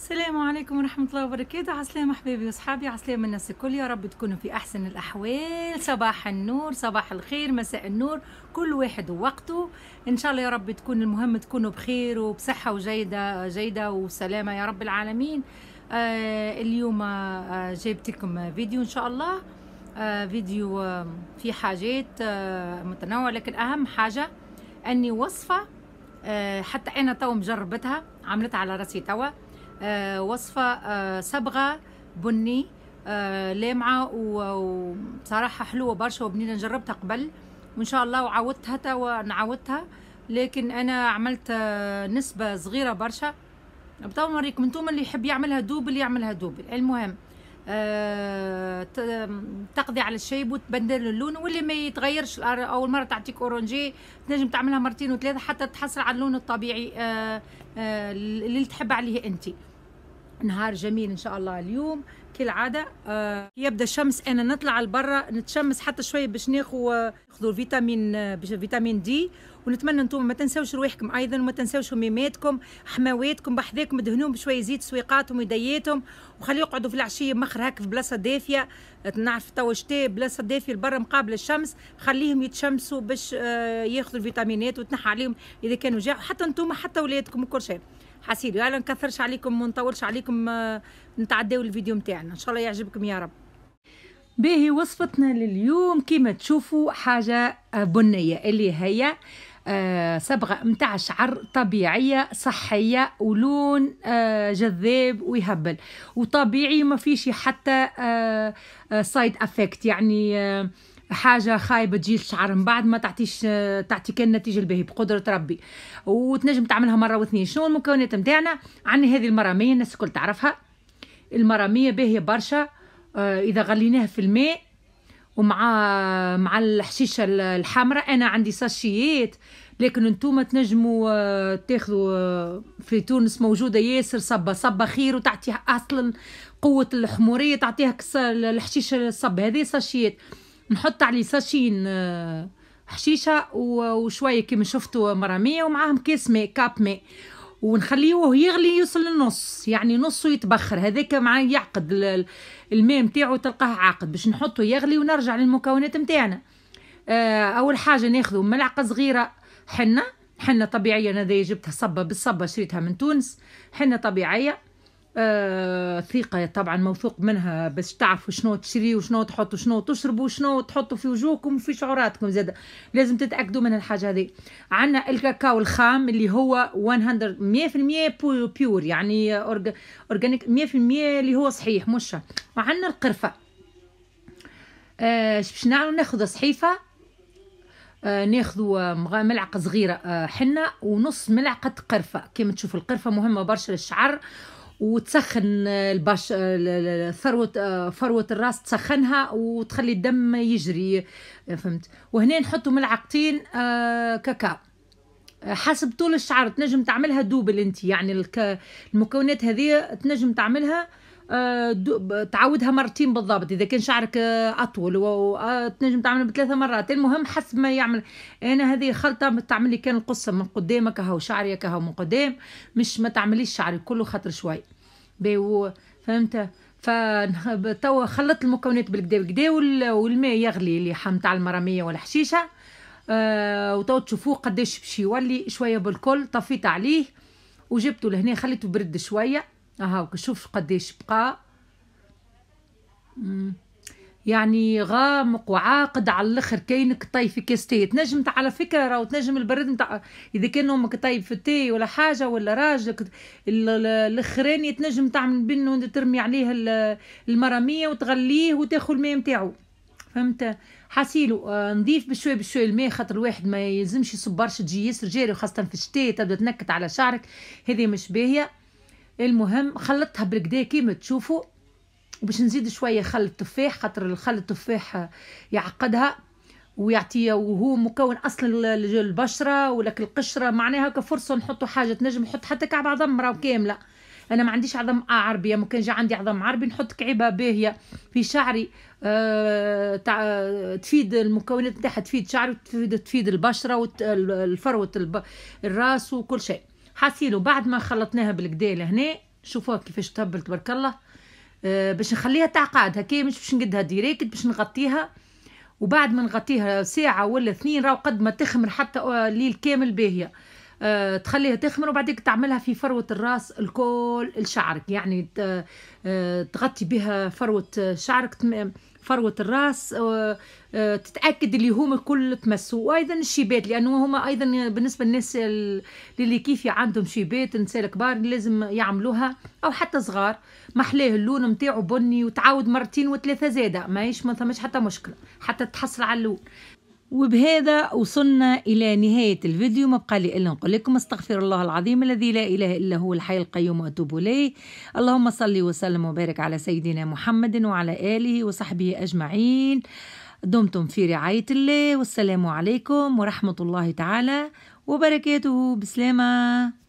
السلام عليكم ورحمة الله وبركاته عسلامة حبيبي وصحابي عسلامة الناس الكل يا رب تكونوا في أحسن الأحوال صباح النور صباح الخير مساء النور كل واحد ووقته إن شاء الله يا رب تكون المهم تكونوا بخير وبصحة وجيدة جيدة وسلامة يا رب العالمين آه اليوم آه جايبت لكم فيديو إن شاء الله آه فيديو آه في حاجات آه متنوعة لكن أهم حاجة أني وصفة آه حتى أنا تو مجربتها عملتها على راسي توا آه، وصفة صبغة آه، بني آه، لامعة وبصراحة حلوة برشا وبنينة جربتها قبل وإن شاء الله وعودتها توا نعاودتها لكن أنا عملت نسبة صغيرة برشا بتوا نوريكم انتم اللي يحب يعملها دوبل يعملها دوبل المهم آه تقضي على الشيب وتبدل اللون واللي ما يتغيرش اول مره تعطيك اورنجي تنجم تعملها مرتين وثلاثه حتى تحصل على اللون الطبيعي آه آه اللي تحب عليه انت نهار جميل ان شاء الله اليوم كالعاده آه يبدا الشمس انا نطلع لبرا نتشمس حتى شويه باش ناخذ آه، ناخذ فيتامين آه، فيتامين دي ونتمنى انتم ما تنساوش رواحكم ايضا وما تنساوش هميماتكم حماواتكم بحذاكم دهنوهم بشويه زيت سويقاتهم ويدياتهم وخليه يقعدوا في العشيه مخر هكا في بلاصه دافيه نعرف توا شتاء بلاصه دافيه لبرا مقابل الشمس خليهم يتشمسوا باش آه ياخذوا الفيتامينات وتنحى عليهم اذا كانوا جاعوا حتى انتم حتى ولادكم وكل شيء حسيلو يلا نكثرش عليكم ونطولش عليكم نتعداو الفيديو نتاعنا ان شاء الله يعجبكم يا رب باهي وصفتنا لليوم كيما تشوفوا حاجه آه، بنيه اللي هي آه صبغه نتاع شعر طبيعيه صحيه ولون آه جذاب ويهبل وطبيعي ما فيش حتى آه سايد آه، افكت يعني آه، حاجه خايبه تجي الشعر من بعد ما تعطيش تعطي كان النتيجه الباهية بقدره ربي وتنجم تعملها مره واثنين شنو المكونات نتاعنا عندنا هذه المراميه الناس الكل تعرفها المراميه باهيه برشا آه، اذا غليناها في الماء ومع مع الحشيشه الحمراء انا عندي ساشيات لكن انتم تنجموا آه، تاخذوا آه، في تونس موجوده ياسر صبه صبه خير وتعطيها اصلا قوه الحموريه تعطيها الحشيشه الصب هذه ساشيات نحط عليه ساشين آه، حشيشه وشويه كيما شفتوا مراميه ومعاهم كاس ماء كاب ماء ونخليوه يغلي يوصل للنص يعني نصه يتبخر هذاك مع يعقد الماء نتاعو تلقاه عاقد باش نحطه يغلي ونرجع للمكونات نتاعنا آه، اول حاجه ناخذ ملعقه صغيره حنه حنه طبيعيه انا جبتها صبه بالصبه شريتها من تونس حنه طبيعيه آه ثقة طبعا موثوق منها باش تعرفوا شنو تشريوا وشنو تحطوا شنو تشربوا شنو تحطوا في وجوهكم وفي شعوراتكم زاد لازم تتأكدوا من الحاجة هذه عندنا الكاكاو الخام اللي هو 100% بيو بيور يعني اورجانيك 100% اللي هو صحيح مش وعندنا القرفة آه باش نعملوا ناخذ صحيفة آه ناخذوا ملعقه صغيره آه حنه ونص ملعقه قرفه كيما تشوفوا القرفه مهمه برشا للشعر وتسخن البش ثروه آه، فروه الراس تسخنها وتخلي الدم يجري آه، فهمت وهنا نحطوا ملعقتين آه، كاكاو حسب طول الشعر تنجم تعملها دوبل انت يعني المكونات هذه تنجم تعملها آه، تعاودها مرتين بالضبط اذا كان شعرك آه، اطول وتنجم آه، تعمل بثلاثه مرات المهم حسب ما يعمل انا هذه خلطه تعمل لي كان القصه من قدامك هاو شعري هاو من قدام مش ما تعمليش شعري كله خاطر شوي بي فهمت فتوا خلطت المكونات بالكدا بالكدا والماء يغلي اللي حم تاع المراميه والحشيشه آه وتو تشوفوه قداش باش يولي شويه بالكل طفيت عليه وجبته لهنا خليته برد شويه اها شوف قديش بقى يعني غامق وعاقد على الاخر كاين كطي في كاس تي تنجم على فكره راه تنجم البرد نتاع اذا كان امك طايب في التي ولا حاجه ولا راجلك الاخراني تنجم تعمل بينه ترمي عليه المراميه وتغليه وتاخذ الماء نتاعو فهمت حاسيلو آه نضيف بشوي بشوي الماء خاطر الواحد ما يلزمش يصب برشا تجي ياسر جاري وخاصه في الشتاء تبدا تنكت على شعرك هذه مش باهيه المهم خلطتها بالكدا كيما تشوفوا وباش نزيد شويه خل التفاح خاطر الخل التفاح يعقدها ويعطي وهو مكون اصلا البشره ولك القشره معناها كفرصه نحطوا حاجه تنجم نحط حتى كعب عظم راهو كامله انا ما عنديش عظم عربيه ممكن جا عندي عظم عربي نحط كعبه باهيه في شعري آه تفيد المكونات تاعها تفيد شعري وتفيد تفيد البشره وفروه الراس وكل شيء حاسيلو بعد ما خلطناها بالكدا لهنا شوفوها كيفاش تهبل تبارك الله آه باش نخليها تعقاد هكا مش باش نقدها ديريكت باش نغطيها وبعد ما نغطيها ساعة ولا اثنين راهو قد ما تخمر حتى الليل آه، كامل باهية أه تخليها تخمر وبعدك تعملها في فروة الراس الكل لشعرك يعني أه تغطي بها فروة شعرك فروه الراس آه، آه، تتاكد اللي هما الكل تمسوا وايضا الشيبات لانه هما ايضا بالنسبه للناس اللي كيف عندهم شيبات النساء الكبار لازم يعملوها او حتى صغار محلاه اللون نتاعو بني وتعاود مرتين وثلاثه زاده ماهيش ما ثماش حتى مشكله حتى تحصل على اللون وبهذا وصلنا إلى نهاية الفيديو ما بقى لي إلا نقول لكم استغفر الله العظيم الذي لا إله إلا هو الحي القيوم وأتوب إليه اللهم صل وسلم وبارك على سيدنا محمد وعلى آله وصحبه أجمعين دمتم في رعاية الله والسلام عليكم ورحمة الله تعالى وبركاته بسلامة